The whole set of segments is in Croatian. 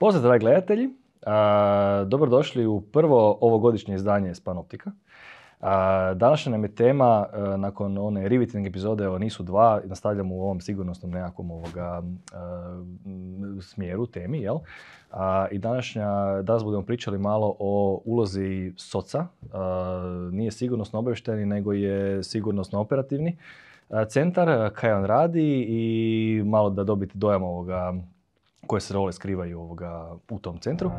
Pozdrav dragi gledatelji, dobrodošli u prvo ovogodišnje izdanje Spanoptika. Današnja nam je tema, e, nakon one riveting epizode o NISU dva, nastavljamo u ovom sigurnosnom nekakvom ovoga, e, smjeru, temi, jel? I današnja, danas budemo pričali malo o ulozi SOCA. E, nije sigurnosno obavješteni, nego je sigurnosno operativni centar, kaj on radi i malo da dobiti dojam ovoga koje se role skrivaju ovoga u tom centru.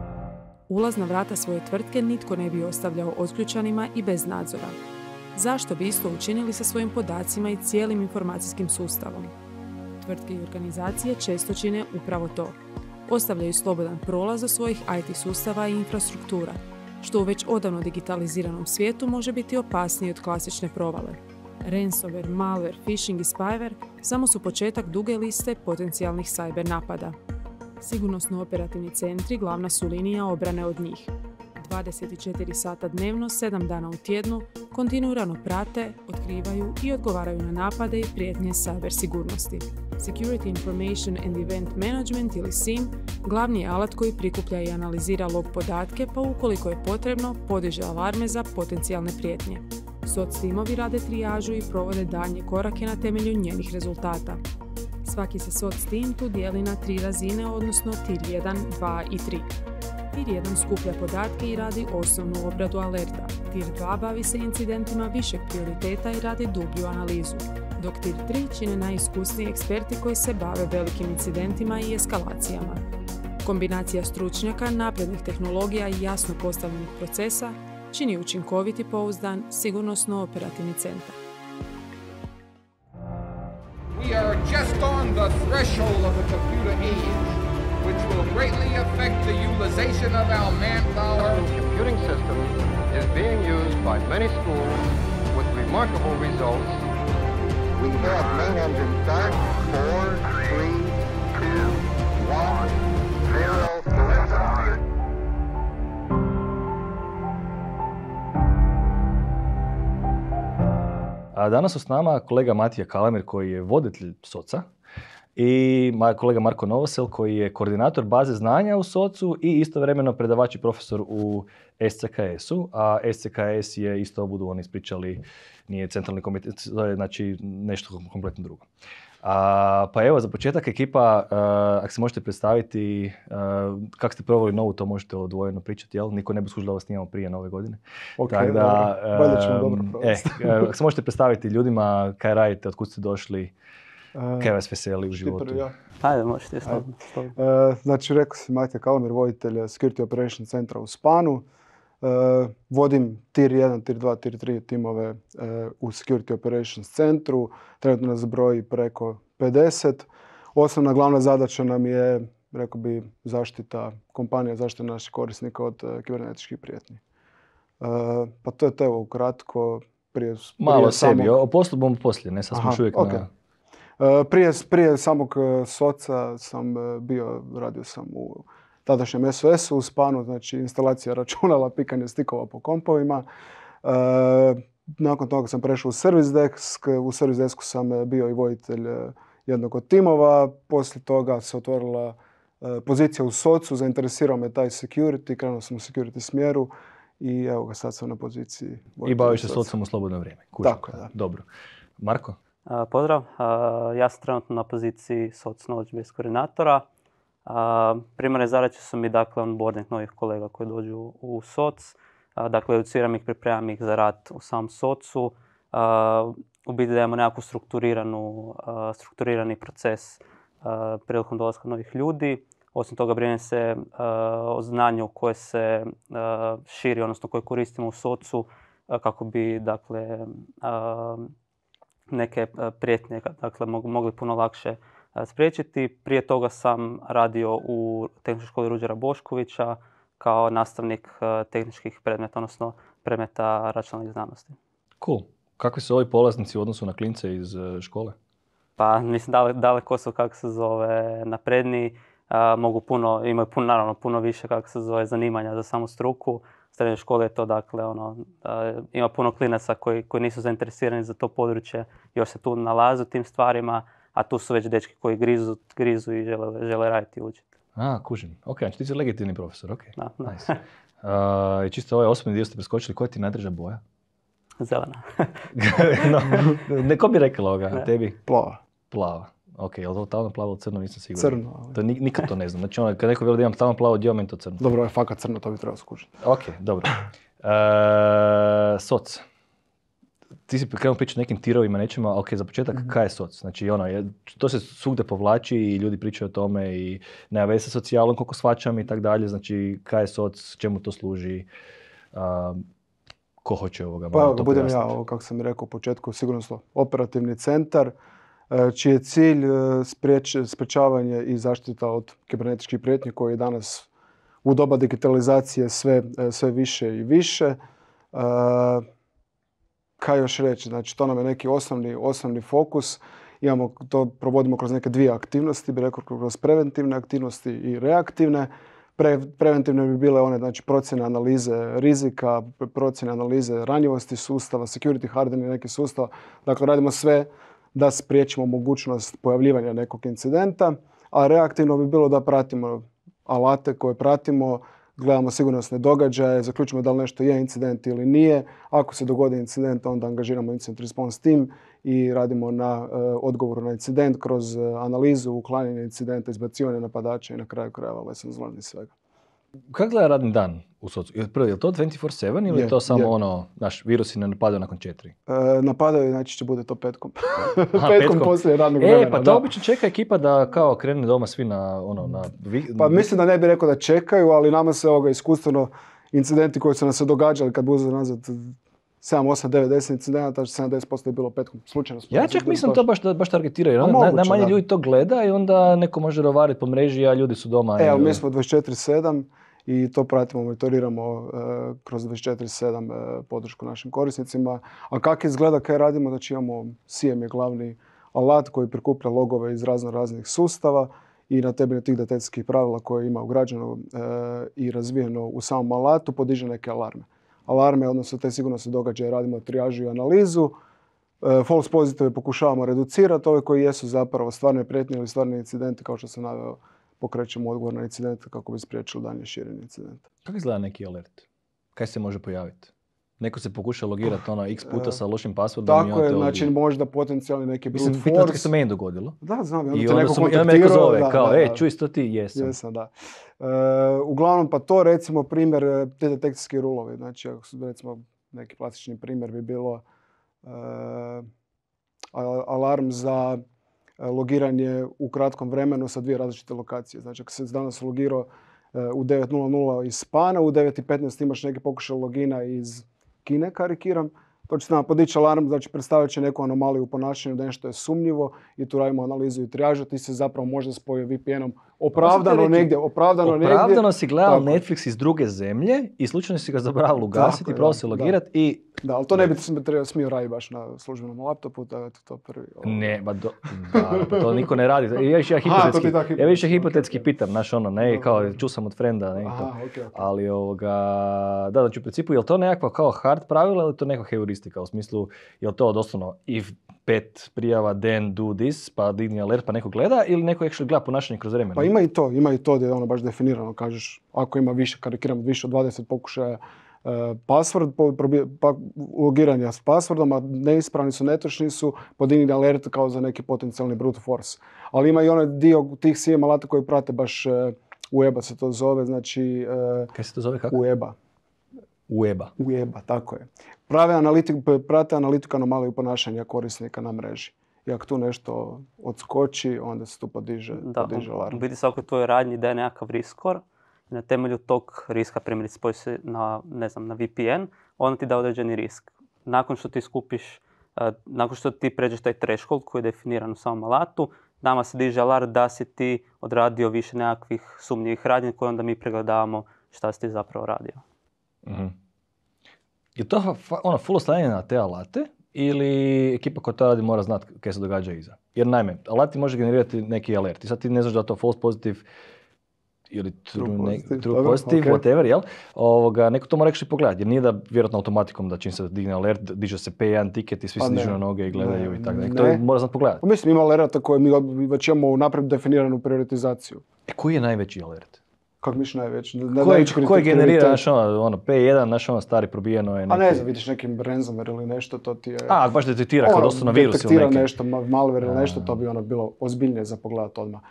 Ulazna vrata svoje tvrtke nitko ne bi ostavljao otključanima i bez nadzora. Zašto bi isto učinili sa svojim podacima i cijelim informacijskim sustavom? Tvrtke i organizacije često čine upravo to. Ostavljaju slobodan prolaz do svojih IT sustava i infrastruktura, što u već odavno digitaliziranom svijetu može biti opasnije od klasične provale. Ransomware, malware, phishing i spyware samo su početak duge liste potencijalnih cyber napada. Sigurnosno-operativni centri glavna su linija obrane od njih. 24 sata dnevno, 7 dana u tjednu, kontinuirano prate, otkrivaju i odgovaraju na napade i prijetnje cyber sigurnosti. Security Information and Event Management ili SIM glavni je alat koji prikuplja i analizira log podatke pa ukoliko je potrebno podiže alarme za potencijalne prijetnje. SOC timovi rade trijažu i provode daljnje korake na temelju njenih rezultata. Svaki se SWOT tim tu dijeli na tri razine, odnosno TIR 1, 2 i 3. TIR 1 skuplja podatke i radi osnovnu obradu alerta. TIR 2 bavi se incidentima višeg prioriteta i radi dublju analizu, dok TIR 3 čine najiskusniji eksperti koji se bave velikim incidentima i eskalacijama. Kombinacija stručnjaka, naprednih tehnologija i jasno postavljenih procesa čini učinkoviti pouzdan sigurnosno operativni centar. the threshold of the computer age, which will greatly affect the utilization of our manpower. The computing system is being used by many schools with remarkable results. We have main engine start. Four, three, two, one, zero, A danas su s nama kolega Matija Kalemir koji je voditelj SOCA, i moj kolega Marko Novosel koji je koordinator baze znanja u SOCU i istovremeno predavač i profesor u SCKS-u, a SCKS je isto budu oni ispričali, nije centralni komitet, znači nešto kompletno drugo. A, pa evo, za početak ekipa, ako se možete predstaviti kako ste provali novu, to možete odvojeno pričati, jel? Niko ne bi služio vas snimamo prije nove godine. Ok, Tako da, dobro, ćemo dobro e, provesti. E, ako se možete predstaviti ljudima, kaj radite, od kud ste došli, Kaj vas veseli u životu? ja. Pa, Ajde, e, Znači, rekao sam Matija Kalmer, voditelj Security operations centra u Spanu. E, vodim tier 1, tier 2, tier 3 timove e, u Security Operations centru. Trenutno nas broji preko 50. Osnovna glavna zadaća nam je, rekao bi, zaštita kompanija, zaštita naših korisnika od kibernetičkih prijetnji. Pa to je to, evo, ukratko. Prije, prije Malo samog... sebi, o poslu bomo poslije, ne, sad smo Aha, na... E, prije, prije samog e, soca sam e, bio, radio sam u tadašnjem SOS-u, u Spanu, znači instalacija računala, pikanje stikova po kompovima. Nakon toga sam prešao u Service Desk. U Service Desku sam bio i voditelj jednog od timova. Poslije toga se otvorila pozicija u socu, zainteresirao me taj security, krenuo sam u security smjeru i evo ga sad sam na poziciji. I baviš se socom u slobodno vrijeme. Tako da. Dobro. Marko? pozdrav, ja sam trenutno na poziciji Soc Knowledge Base koordinatora. primarne zadaće su mi dakle onboarding novih kolega koji dođu u SOC. Dakle, educiram ih, pripremam ih za rad u sam socu, u biti dajemo nekakvu strukturiranu, strukturirani proces prilikom dolaska novih ljudi. Osim toga brinem se o znanju koje se širi, odnosno koje koristimo u socu kako bi dakle neke e, prijetnje dakle, mogli puno lakše e, spriječiti. Prije toga sam radio u tehničkoj školi Ruđera Boškovića kao nastavnik e, tehničkih predmeta, odnosno predmeta računalnih znanosti. Cool. Kakvi su ovi polaznici u odnosu na klince iz škole? Pa mislim daleko su kako se zove napredniji. mogu puno, imaju puno, naravno puno više kako se zove zanimanja za samu struku. Srednje škole je to dakle ono, da ima puno klinaca koji, koji nisu zainteresirani za to područje, još se tu nalaze u tim stvarima, a tu su već dečki koji grizu, grizu i žele, žele raditi i učiti. A, kužim. Ok, znači ti si legitimni profesor, ok. Da, da. Nice. čisto ovaj osnovni dio ste preskočili, koja ti najdraža boja? Zelena. no, neko bi rekla ovoga, ne. tebi? Plava. Ok, je to tamno plavo crno, nisam siguran. Crno. Ali... To, nikad to ne znam. Znači ono, kad neko veli da imam tamno plavo, dio meni to crno. Dobro, je fakat crno, to bi trebalo skušati. Ok, dobro. E, soc. Ti si krenuo pričati nekim tirovima, nečima, ok, za početak, mhm. kaj je soc? Znači, ono, je, to se svugdje povlači i ljudi pričaju o tome i nema veze sa socijalom, koliko shvaćam i tako dalje. Znači, kaj je soc, čemu to služi? ko hoće ovoga? Pa, budem ja, kako sam rekao u početku, sigurnosno operativni centar E, čiji je cilj e, spreč, sprečavanje i zaštita od kibernetičkih prijetnji koji je danas u doba digitalizacije sve, e, sve više i više. Kaj još reći? Znači, to nam je neki osnovni, osnovni fokus. Imamo, to provodimo kroz neke dvije aktivnosti, bi rekao kroz preventivne aktivnosti i reaktivne. preventivne bi bile one, znači procjene analize rizika, procjene analize ranjivosti sustava, security hardening neki sustava. Dakle, radimo sve da spriječimo mogućnost pojavljivanja nekog incidenta, a reaktivno bi bilo da pratimo alate koje pratimo, gledamo sigurnosne događaje, zaključimo da li nešto je incident ili nije. Ako se dogodi incident, onda angažiramo incident response team i radimo na eh, odgovoru na incident kroz eh, analizu, uklanjanje incidenta, izbacivanje napadača i na kraju krajeva ovaj sam learned svega. Kako gleda radni dan u socu? Prvo, je li to 24-7 ili je, to samo ono, znaš, virusi ne napadaju nakon četiri? E, napadaju, znači će bude to petkom. petkom, poslije radnog e, vremena. pa to obično čeka ekipa da kao krene doma svi na ono, na... Pa mislim da ne bi rekao da čekaju, ali nama se ovoga iskustveno incidenti koji su nam se događali kad buze nazad 7, 8, 9, 10 incidenata, 70% je bilo petkom. Slučajno Ja čak mislim to baš, da, baš targetiraju. Na, pa najmanje ljudi to gleda i onda neko može rovariti po mreži, a ljudi su doma. Evo, mi ono. smo 24-7 i to pratimo, monitoriramo eh, kroz 24-7 eh, podršku našim korisnicima. A kako izgleda kaj radimo? Znači imamo, SIEM je glavni alat koji prikuplja logove iz razno raznih sustava i na temelju tih datetskih pravila koje ima ugrađeno eh, i razvijeno u samom alatu podiže neke alarme. Alarme, odnosno te sigurno se događaje, radimo trijažu i analizu. false pozitive pokušavamo reducirati, ove koji jesu zapravo stvarne prijetnje ili stvarni incidenti kao što sam naveo pokrećemo odgovor na incident kako bi spriječili danje širenje incidenta. Kako izgleda neki alert? Kaj se može pojaviti? Neko se pokuša logirati ono x puta eh, sa lošim passwordom Tako je, znači možda potencijalni neki brute force. Mislim, se meni dogodilo. Da, znam. I neko sam, me neko zove, kao, e, čuj, ti, jesam. Jesam, da. Eh, uglavnom, pa to recimo primjer, eh, te detekcijski rulovi. Znači, ako su recimo neki klasični primjer bi bilo alarm za E, logiranje u kratkom vremenu sa dvije različite lokacije. Znači ako se danas logirao e, u 9.00 iz Spana, u 9.15 imaš neki pokušaj logina iz Kine, karikiram, to će nam podići alarm, znači predstavit će neku anomaliju u ponašanju da nešto je sumnjivo i tu radimo analizu i trijažu, ti se zapravo možda spojio VPN-om opravdano negdje, opravdano, negdje. Opravdano si gledao Netflix iz druge zemlje i slučajno si ga zabrao ugasiti, probao se logirati i da, ali to ne bi trebao smio raditi baš na službenom laptopu, da je to prvi... Ne, ba da, pa to niko ne radi. Ja više hipotetski, ja više hipotetski pitam, znaš ono, ne, kao ču sam od frenda, ne, Aha, to. Okay, Ali ovoga, da, znači u principu, je to nekakva kao hard pravila ili to neka heuristika? U smislu, je to doslovno if pet prijava then do this, pa digni alert, pa neko gleda ili neko actually gleda ponašanje kroz vremena? Pa ima i to, ima i to gdje je ono baš definirano, kažeš, ako ima više, karikiram, više od 20 pokušaja, E, password, pa logiranja s passwordom, a neispravni su, netočni su, podigni alert kao za neki potencijalni brute force. Ali ima i onaj dio tih CM alata koji prate baš e, Eba se to zove, znači... E, Kaj se to zove kako? Eba. UEBA. UEBA, tako je. Prave analitik, prate analitiku anomaliju ponašanja korisnika na mreži. I ako tu nešto odskoči, onda se tu podiže, da, podiže alarm. U biti svakoj tvojoj radnji daje nekakav riskor na temelju tog riska, primjerice spoj se na, ne znam, na VPN, ona ti da određeni risk. Nakon što ti skupiš, e, nakon što ti pređeš taj threshold koji je definiran u samom alatu, nama se diže alarm da si ti odradio više nekakvih sumnjivih radnje koje onda mi pregledavamo šta si ti zapravo radio. mm Je to ono full ostavljanje na te alate ili ekipa koja to radi mora znati kaj se događa iza? Jer naime, alati može generirati neki alert i sad ti ne znaš da to false positive ili true, true, positive, okay. whatever, jel? Ovoga, neko to mora rekši pogledati, jer nije da vjerojatno automatikom da čim se digne alert, diže se P1 tiket i svi pa se dižu na noge i gledaju ne, i tako ne. To je, mora znat pogledati. Pa mislim, ima alerta koje mi već imamo definiranu prioritizaciju. E, koji je najveći alert? Kako misliš najveći? Na, koji, koji generira, naš ono, ono, P1, naš ono, stari probijeno je neki... A ne znam, vidiš nekim ransomware ili nešto, to ti je... A, baš detektira, kod osnovna virus ili neki. Detektira nešto, malware ili nešto, to bi ono bilo ozbiljnije za pogledat odmah.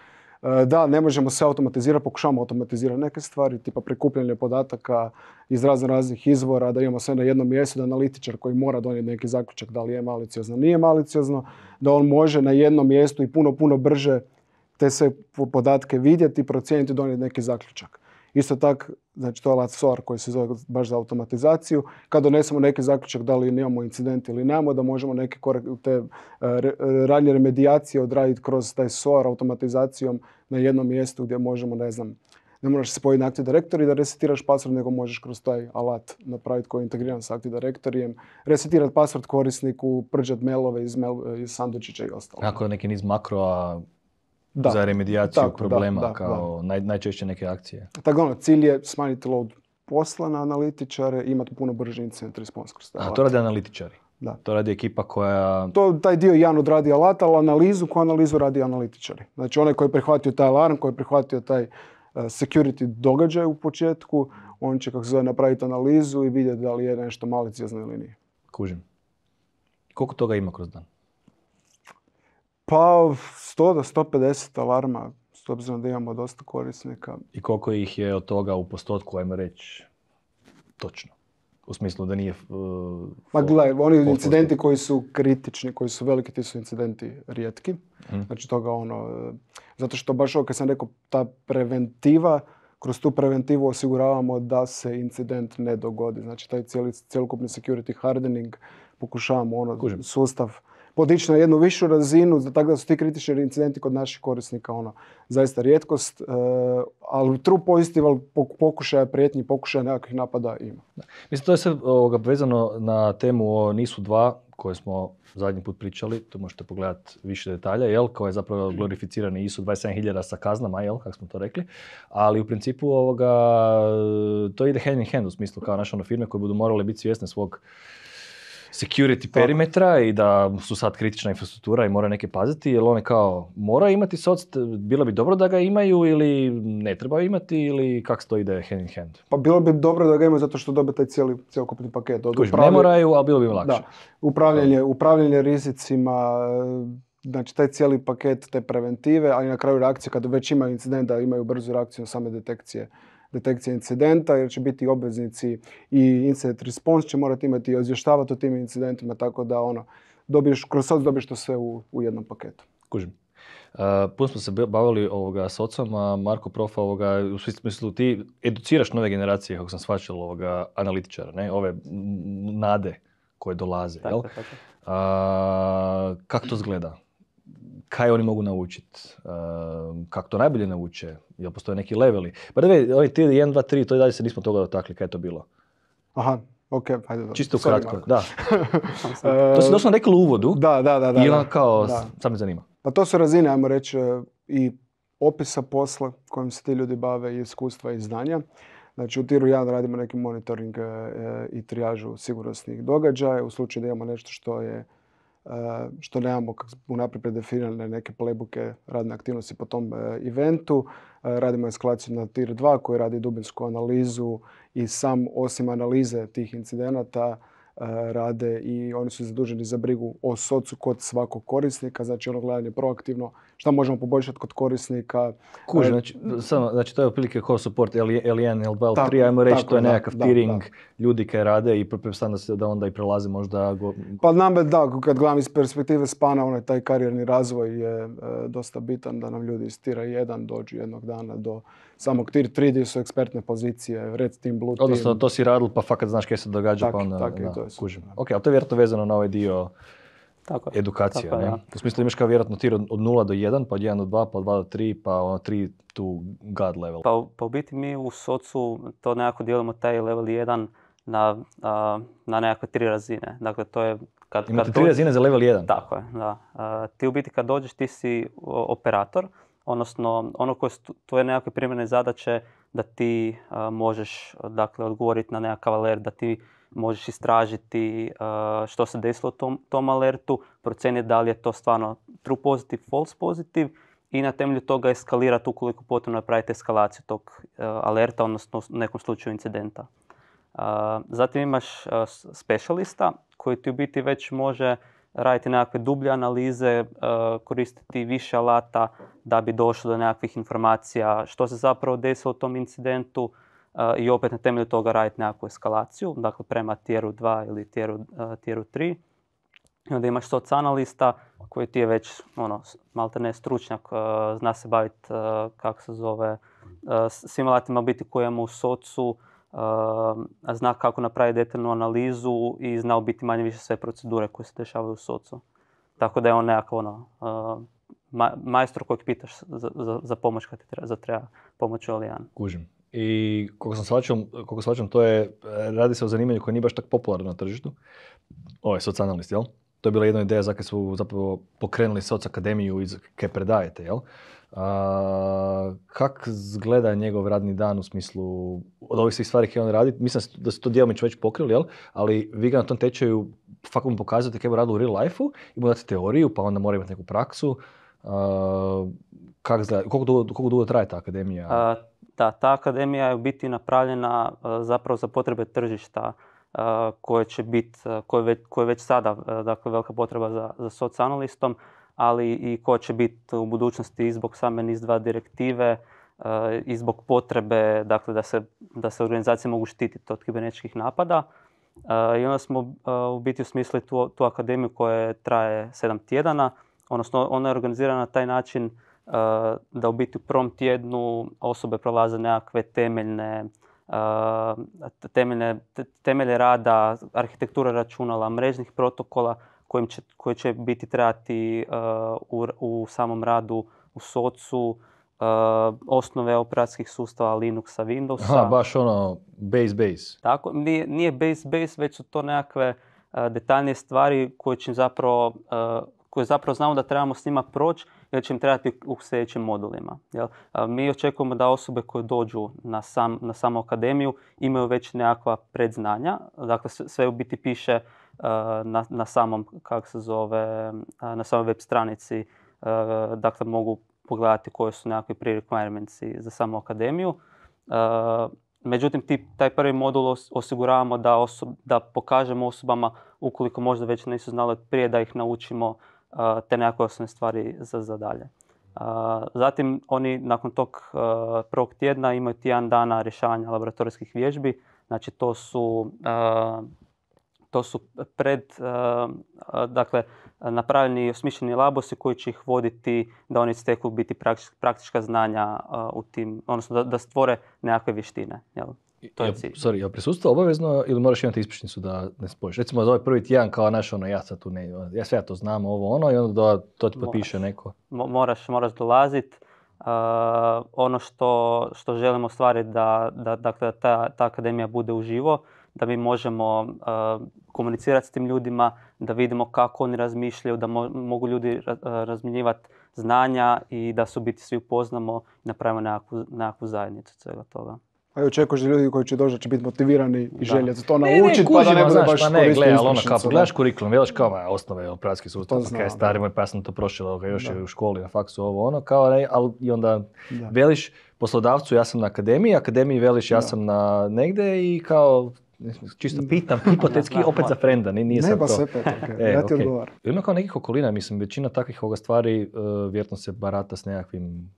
E, da, ne možemo se automatizirati, pokušavamo automatizirati neke stvari, tipa prikupljanje podataka iz razne raznih izvora, da imamo sve na jednom mjestu, da analitičar koji mora donijeti neki zaključak da li je maliciozno, nije maliciozno, da on može na jednom mjestu i puno, puno brže te sve podatke vidjeti, procijeniti i donijeti neki zaključak. Isto tako, znači to je alat SOAR koji se zove baš za automatizaciju. Kad donesemo neki zaključak da li imamo incident ili nemamo, da možemo neke te eh, radnje remedijacije odraditi kroz taj SOAR automatizacijom na jednom mjestu gdje možemo, ne znam, ne moraš spojiti na Active Directory da resetiraš password, nego možeš kroz taj alat napraviti koji je integriran sa Active Directoryjem, resetirati password korisniku, prđat mailove iz, mail, eh, iz sandučića i ostalo. Ako je neki niz makroa da. za remedijaciju problema kao naj, najčešće neke akcije. Tako ono, cilj je smanjiti load posla na analitičare i imati puno brži incident response kroz A to rade analitičari? Da. To radi ekipa koja... To, taj dio jedan odradi alata, ali analizu koju analizu radi analitičari. Znači onaj koji je prihvatio taj alarm, koji je prihvatio taj e, security događaj u početku, on će kako se zove napraviti analizu i vidjeti da li je nešto maliciozno ili nije. Kužim. Koliko toga ima kroz dan? Pa 100 do 150 alarma, s obzirom da imamo dosta korisnika. I koliko ih je od toga u postotku, ajmo reći, točno? U smislu da nije... Uh, Ma gledaj, oni incidenti koji su kritični, koji su veliki, ti su incidenti rijetki. Mhm. Znači toga ono... Zato što baš ovo kad sam rekao, ta preventiva, kroz tu preventivu osiguravamo da se incident ne dogodi. Znači taj cjelokupni security hardening pokušavamo ono Kužim. sustav podići na jednu višu razinu, tako da su ti kritični incidenti kod naših korisnika ono, zaista rijetkost, e, ali true positive pokušaja prijetnji, pokušaja nekakvih napada ima. Mislim, to je sve vezano na temu o NISU-2 koje smo zadnji put pričali, to možete pogledati više detalja, jel, koja je zapravo glorificirani ISO 27.000 sa kaznama, jel, kako smo to rekli, ali u principu ovoga, to ide hand in hand u smislu kao naše ono firme koje budu morale biti svjesne svog security perimetra i da su sad kritična infrastruktura i mora neke paziti, jer one kao mora imati soc, bilo bi dobro da ga imaju ili ne treba imati ili kako to ide hand in hand? Pa bilo bi dobro da ga imaju zato što dobe taj cijeli, cjelokupni paket. Od ne moraju, ali bilo bi lakše. Upravljanje, upravljanje rizicima, znači taj cijeli paket te preventive, ali na kraju reakcije kada već imaju incident da imaju brzu reakciju same detekcije detekcija incidenta jer će biti obveznici i incident response će morati imati i ozvještavati o tim incidentima tako da ono, dobiješ, kroz SOC dobiješ to sve u, u jednom paketu. Kužim. Uh, puno smo se bavili ovoga s ocom, a Marko Profa, ovoga, u smislu ti educiraš nove generacije, kako sam shvaćao, ovoga, analitičara, ne? ove nade koje dolaze. jel? kako to zgleda? kaj oni mogu naučiti, ehm, kako to najbolje nauče, jel postoje neki leveli. Pa da vidi, oni ti 1, 2, 3, to i dalje se nismo toga dotakli, kaj je to bilo. Aha, ok, pa ajde. Čisto kratko, da. to si doslovno rekli u uvodu. Da, da, da. da I kao, da. sam me zanima. Pa to su razine, ajmo reći, i opisa posla kojim se ti ljudi bave, i iskustva i znanja. Znači u tiru 1 radimo neki monitoring e, e, i trijažu sigurnosnih događaja. U slučaju da imamo nešto što je Eh, što nemamo unaprijed predefinirane neke playbooke radne aktivnosti po tom eh, eventu. Eh, radimo eskalaciju na tier 2 koji radi dubinsku analizu i sam osim analize tih incidenata rade i oni su zaduženi za brigu o socu kod svakog korisnika, znači ono gledanje proaktivno šta možemo poboljšati kod korisnika. Kuž, e, znači, samo, znači to je otprilike core support L1, L2, L3, ajmo reći, to je nekakav da, tiering da, da. ljudi kaj rade i pretpostavljam da, se, da onda i prelaze možda... Go... Pa nam je da, kad gledam iz perspektive spana, onaj taj karijerni razvoj je e, dosta bitan da nam ljudi iz tira 1 dođu jednog dana do samog tier 3 gdje su ekspertne pozicije, red team, blue team. Odnosno to si radil pa fakat znaš kaj se događa pa tak, pa onda... Tak, da, i to je kužim. Ok, ali to je vjerojatno vezano na ovaj dio tako je. Edukacija, tako je, ne? Da. U smislu imaš kao vjerojatno tir od, od 0 do 1, pa od 1 do 2, pa od 2 do 3, pa ono 3 tu god level. Pa, pa u biti mi u socu to nekako dijelimo taj level 1 na, a, na nekakve tri razine. Dakle, to je kad, Imate kad tri razine za level 1? Tako je, da. A, ti u biti kad dođeš ti si operator, odnosno ono koje su tvoje nekakve primjene zadaće da ti a, možeš dakle, odgovoriti na nekakav alert, da ti možeš istražiti eh, što se desilo u tom, alertu, proceniti da li je to stvarno true positive, false positive i na temelju toga eskalirati ukoliko potrebno napraviti eskalaciju tog eh, alerta, odnosno u nekom slučaju incidenta. Eh, zatim imaš specialista koji ti u biti već može raditi nekakve dublje analize, koristiti više alata da bi došlo do nekakvih informacija što se zapravo desilo u tom incidentu, i opet na temelju toga raditi nekakvu eskalaciju, dakle prema tijeru 2 ili tijeru, e, tijeru 3. I onda imaš soc analista koji ti je već ono, ne stručnjak, e, zna se baviti e, kako se zove svim alatima biti koji u socu, zna kako napraviti detaljnu analizu i zna u biti manje više sve procedure koje se dešavaju u socu. Tako da je on nekako ono, majstor kojeg pitaš za, pomoć kad ti treba, za treba pomoć u Kužim i koliko sam shvaćam, to je, radi se o zanimanju koje nije baš tako popularno na tržištu. Ovo je socijalist, jel? To je bila jedna ideja za kada su zapravo pokrenuli soc akademiju iz ke predajete, jel? A, kak zgleda njegov radni dan u smislu od ovih svih stvari koje on radi? Mislim da se to djelomično već pokrili, jel? Ali vi ga na tom tečaju fakom pokazujete kako radi u real life-u i mu teoriju, pa onda mora imati neku praksu. A, dugo, koliko dugo traje ta akademija? Da, ta akademija je u biti napravljena e, zapravo za potrebe tržišta e, koje će biti, e, koje već, već sada dakle, velika potreba za, za analistom, ali i koje će biti u budućnosti i zbog same NIS-2 direktive i zbog potrebe dakle, da, se, organizacije mogu štititi od kibernetičkih napada. I onda smo u biti osmislili tu, tu akademiju koja traje sedam tjedana, odnosno ona je organizirana na taj način Eh, da u biti u prvom tjednu osobe prolaze nekakve temeljne eh, temelje rada, arhitektura računala, mrežnih protokola kojim će, koje će biti trebati eh, u, samom radu u socu, osnove operacijskih sustava Linuxa, Windowsa. Aha, baš ono, base base. Tako, nije, nije base base, već su to nekakve detaljnije stvari koje će zapravo, koje zapravo znamo da trebamo s njima proći jer znači, će im trebati u sljedećim modulima. Mi očekujemo da osobe koje dođu na, samu akademiju imaju već nekakva predznanja, dakle sve u biti piše e, na, samom, kako se zove, e, na samoj web stranici, e, dakle mogu pogledati koje su nekakvi prerequirements za samu akademiju. Međutim, taj prvi modul osiguravamo da, da pokažemo osobama, ukoliko možda već nisu znali prije, da ih naučimo te nekakve osnovne stvari za, zadalje. Zatim oni nakon tog prvog tjedna imaju tjedan dana rješavanja laboratorijskih vježbi. Znači to su, to su pred, dakle, napravljeni i osmišljeni labosi koji će ih voditi da oni steku biti praktička znanja u tim, odnosno da, stvore nekakve vještine. To je cilj. Sorry, je prisustvo obavezno ili moraš imati ispričnicu da ne spojiš? Recimo za ovaj prvi tjedan kao naš, ono, ja sad tu ne, ja sve ja to znam, ovo, ono, i onda to ti potpiše neko. Moraš, moraš dolazit. ono što, što želimo stvari da, da, dakle, ta, akademija bude uživo, da mi možemo komunicirati s tim ljudima, da vidimo kako oni razmišljaju, da mogu ljudi ra- razmjenjivati znanja i da su biti svi upoznamo i napravimo nekakvu, nekakvu zajednicu svega toga. Pa očekuješ da ljudi koji će doći će biti motivirani i željeti za to naučiti, pa da ne bude baš pa ne, gle, ali ono kao pogledaš kurikulum, veliš kao ono, pa je osnove operacijski sustav, pa kaj stari moj, pa ja sam to prošao još da. u školi, na faksu, ovo ono, kao ne, ali i onda veliš poslodavcu ja sam na akademiji, akademiji veliš ja sam na negde i kao čisto pitam, hipotetski, opet za frenda, nije, nije sad to. Ne, sve pet, okay. e, ti odgovaram. Ima kao nekih okolina, mislim, većina takvih ovoga stvari uh, vjerojatno se barata s nekakvim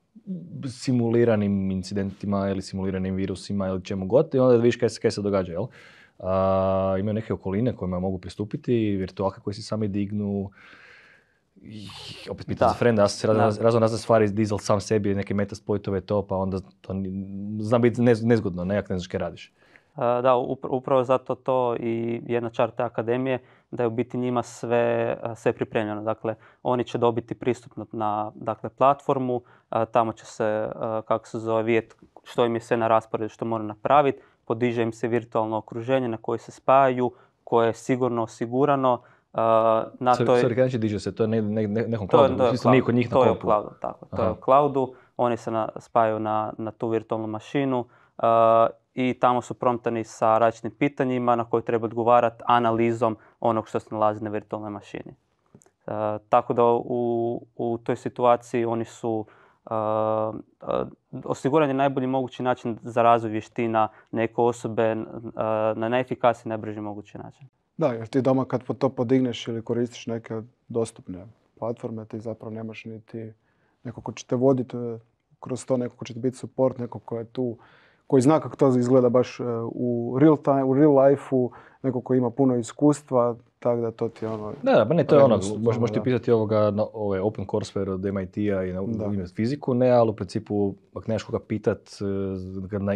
simuliranim incidentima ili simuliranim virusima ili čemu god i onda vidiš kaj se, se događa, jel? Uh, imaju neke okoline kojima mogu pristupiti, virtualke koje si sami dignu, i, opet pitan za frenda, ja razne stvari dizel sam sebi, neke meta spojtove to, pa onda to zna biti nezgodno, nejak ne znaš kaj radiš. Da, upravo zato to i jedna čar te akademije da je u biti njima sve, pripremljeno. Dakle, oni će dobiti pristup na dakle, platformu, tamo će se, kako se zove, vidjeti što im je sve na rasporedu, što moraju napraviti, podiže im se virtualno okruženje na koje se spajaju, koje je sigurno osigurano, na diže se? To je ne, nekom cloudu? njih na u cloudu, To je u cloudu. Oni se spajaju na, tu virtualnu mašinu i tamo su promptani sa različitim pitanjima na koje treba odgovarati analizom onog što se nalazi na virtualnoj mašini. E, tako da u, u toj situaciji oni su e, e osiguran je najbolji mogući način za razvoj vještina neke osobe e, na najefikasniji, najbrži mogući način. Da, jer ti doma kad to podigneš ili koristiš neke dostupne platforme, ti zapravo nemaš niti neko ko će te voditi kroz to, neko ko će ti biti support, neko ko je tu koji zna kako to izgleda baš e, u real time, u real life-u, neko koji ima puno iskustva, tako da to ti je ono... Da, da, ne, to je ono, možeš, ti pitati ovoga na ovaj open courseware od MIT-a i na fiziku, ne, ali u principu, ako nemaš koga pitat, kad e, na,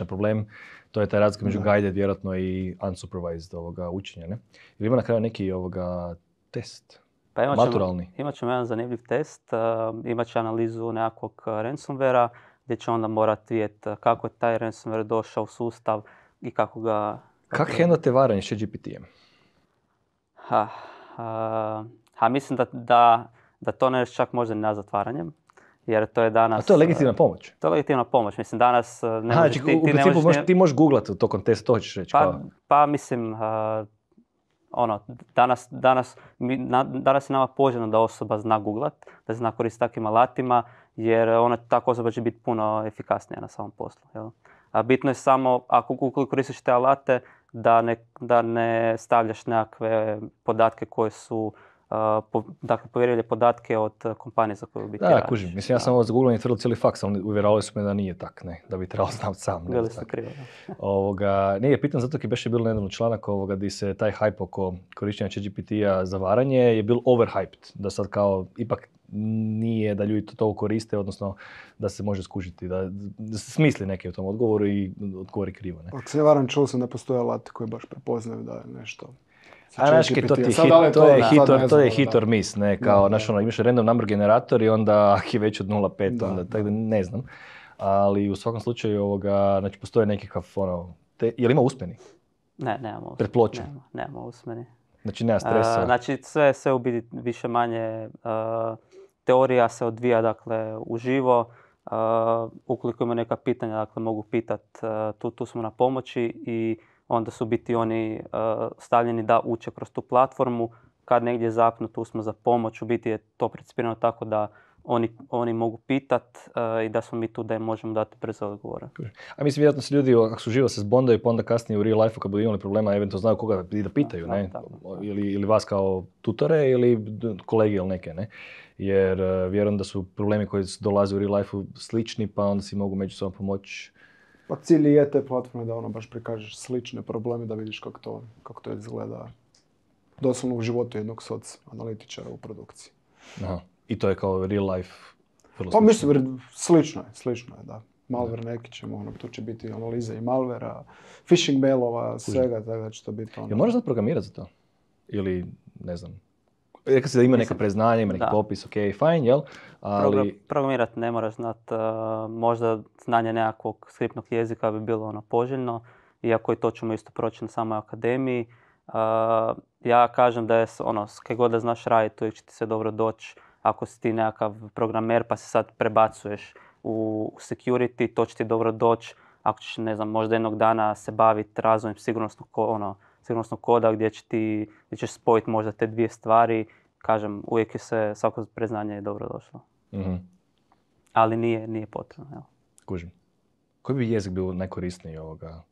na problem, to je taj razlika među guided, vjerojatno i unsupervised ovoga učenja, ne? Ili ima na kraju neki ovoga test? Pa imat ćemo, imat ćemo jedan zanimljiv test, uh, imat će analizu nekakvog ransomware gdje će onda morati vidjeti e, kako je taj ransomware došao u sustav i kako ga... Kako hendlate varanje sa GPT-em? Ha, ha, mislim da, da, da to ne čak možda ne zatvaranjem jer to je danas... A to je e, legitimna pomoć? To je legitimna pomoć, mislim danas... E, ne ha, znači, ti, u ti principu ti možeš googlat u tokom testa, to hoćeš reći? Pa, pa mislim, uh, ono, danas, danas, mi, danas je nama poželjno da osoba zna googlat, da zna koristiti takvim alatima jer ona tako osoba će biti puno efikasnija na samom poslu. Jel? A bitno je samo, ako koristiš te alate, da ne, da ne stavljaš nekakve podatke koje su Uh, po, dakle, povjerili podatke od kompanije za koju biti Da, kužim. Mislim, ja sam ovo google i tvrdil cijeli faks, ali uvjeravali su me da nije tak, ne, da bi trebalo znam sam. Ne, Bili su ovoga, nije, pitan zato ki je bilo od članak ovoga gdje se taj hype oko korištenja ChatGPT-a za varanje je bil overhyped, da sad kao ipak nije da ljudi to, to koriste, odnosno da se može skužiti, da smisli neke u tom odgovoru i odgovori krivo. Ne? Ako se ne varam, čuo sam da postoje alati koji baš prepoznaju da je nešto a znaš to, ti je hitor, to je hitor mis, ne, kao, znaš ono, imaš random number generator i onda ako je već od 0,5, onda, tako da ne znam. Ali u svakom slučaju, ovoga, znači, postoje nekakav, ono, te, je ima uspjeni? Ne, nemamo uspjeni. Pred pločom? Nemamo, usmeni. Znači, nema stresa? znači, sve, sve u biti više manje teorija se odvija dakle, uživo. Uh, ukoliko ima neka pitanja, dakle, mogu pitat, e, tu, tu smo na pomoći i onda su biti oni e, stavljeni da uče kroz tu platformu. Kad negdje zapnu, tu smo za pomoć. U biti je to precipirano tako da oni, oni mogu pitat eh, i da smo mi tu da im možemo dati brze odgovore. A mislim, vjerojatno se ljudi, ako su živo se zbondaju, pa onda kasnije u real life-u kad budu imali problema, eventualno znaju koga i da pitaju, ne? ili, ili vas kao tutore ili kolege ili neke, ne? Jer uh, vjerujem da su problemi koji dolaze u real life slični, pa onda si mogu međusobno pomoći. Pa cilj je te platforme da ono baš prikažeš slične probleme, da vidiš kako to, kako to izgleda doslovno u životu jednog soc analitičara u produkciji. Aha. I to je kao real life? pa mislim, slično je, slično je, da. Malver neki ćemo, ono, tu će biti analiza i malvera, phishing mailova, svega, tako da će to biti ono. Jel možeš da programirati za to? Ili, ne znam, Rekao si da ima neka preznanja, ima neki popis, ok, fajn, jel? Ali... Programirat ne moraš znat, eh, možda znanje nekakvog skriptnog jezika bi bilo ono poželjno, iako i to ćemo isto proći na samoj akademiji. Eh, ja kažem da je ono, kaj god da znaš raditi, uvijek će ti se dobro doći ako si ti nekakav programer pa se sad prebacuješ u security, to će ti dobro doći. Ako ćeš, ne znam, možda jednog dana se baviti razvojem sigurnosnog, ono, sigurnosnog koda gdje, će ti, gdje ćeš spojiti možda te dvije stvari, kažem, uvijek je se svako preznanje je dobro došlo. Mhm. Ali nije, nije potrebno. Evo. Kužim. Koji bi jezik bio najkorisniji ovoga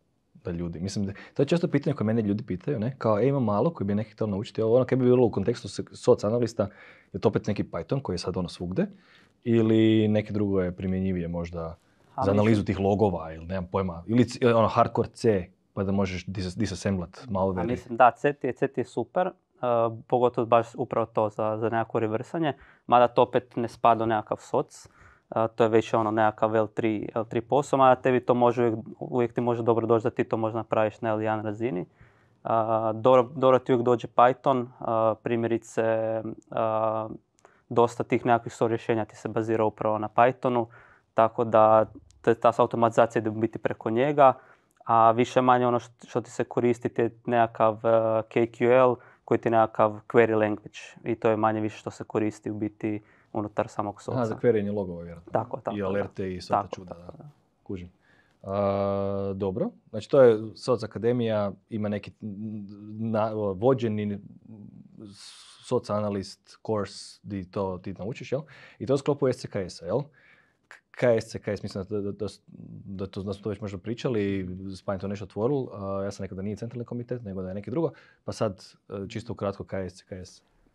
ljudi. Mislim, to je često pitanje koje mene ljudi pitaju, ne? Kao, e, ima malo koji bi neki htjeli naučiti ovo. Ono, kaj bi bilo u kontekstu soc analista, je to opet neki Python koji je sad ono svugde, ili neke drugo je primjenjivije možda za analizu tih logova ili nemam pojma, ili ono hardcore C pa da možeš disassemblat malo veri. Mislim da, C ti je, C ti je super, uh, pogotovo baš upravo to za, za nekako reversanje, mada to opet ne spada u nekakav soc to je već ono nekakav L3, L3 posao, a tebi to može, uvijek, uvijek ti može dobro doći da ti to možda napraviš na L1 razini. A, dobro, dobro ti uvijek dođe Python, primjerice dosta tih nekakvih sorješenja rješenja ti se bazira upravo na Pythonu, tako da te, ta automatizacija ide biti preko njega, a više manje ono što, ti se koristi je nekakav e, KQL koji ti je nekakav query language i to je manje više što se koristi u biti unutar samog soca. za kverenje logova, vjerojatno. Tako, tako. I alerte i sve čuda. Tako, da. Kužim. dobro, znači to je Soc Akademija, ima neki vođeni Soc analist course di to ti naučiš, jel? I to je u sklopu SCKS-a, jel? KSC, mislim da, to, smo to već možda pričali, je to nešto otvorilo. ja sam rekao da nije centralni komitet, nego da je neki drugo, pa sad e, čisto ukratko KSC,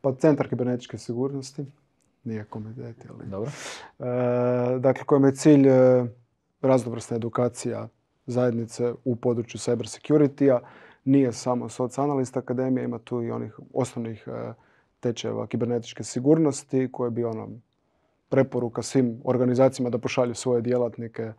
Pa Centar kibernetičke sigurnosti, nije komitet, ali... Dobro. E, dakle, kojem je cilj e, edukacija zajednice u području cyber security Nije samo Soc Akademija, ima tu i onih osnovnih e, tečeva kibernetičke sigurnosti koje bi ono preporuka svim organizacijama da pošalju svoje djelatnike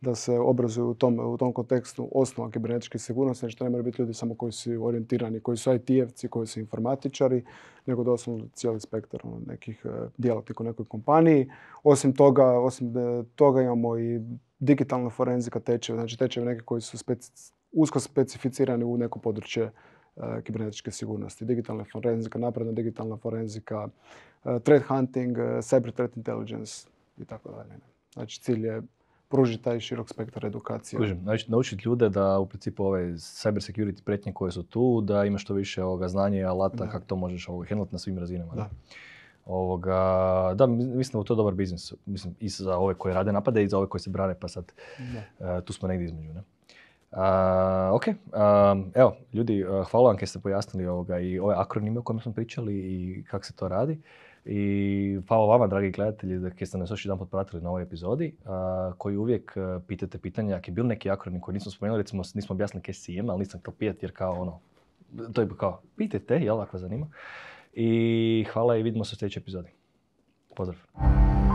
da se obrazuju u tom, u kontekstu osnova kibernetičke sigurnosti, znači ne moraju biti ljudi samo koji su orijentirani, koji su IT-evci, koji su informatičari, nego doslovno cijeli spektar ono, nekih e, djelatnika u nekoj kompaniji. Osim toga, osim e, toga imamo i digitalna forenzika tečeve, znači tečeve neke koji su usko specificirani u neko područje e, kibernetičke sigurnosti. Digitalna forenzika, napredna digitalna forenzika, threat hunting, cyber threat intelligence i tako dalje. Znači cilj je pružiti taj širok spektar edukacije. Kužim, znači naučiti ljude da u principu ove ovaj, cyber security pretnje koje su tu, da ima što više ovoga znanja i alata kako to možeš ovoga, handlati na svim razinama. Da. Ovoga, da, mislim da je to dobar biznis. Mislim, i za ove koji rade napade i za ove koje se brane, pa sad e, tu smo negdje između. Ne? ok, evo ljudi, uh, hvala vam kad ste pojasnili ovoga i ove akronime o kojima smo pričali i kako se to radi. I hvala vama, dragi gledatelji, da ste nas još jedan pratili na ovoj epizodi, koji uvijek e, pitate pitanja, ako je bil neki akronim koji nismo spomenuli, recimo nismo objasnili kaj si ali nisam to pijet jer kao ono, to je kao, pitajte, jel, ako vas zanima. I hvala i vidimo se u sljedećoj epizodi. Pozdrav.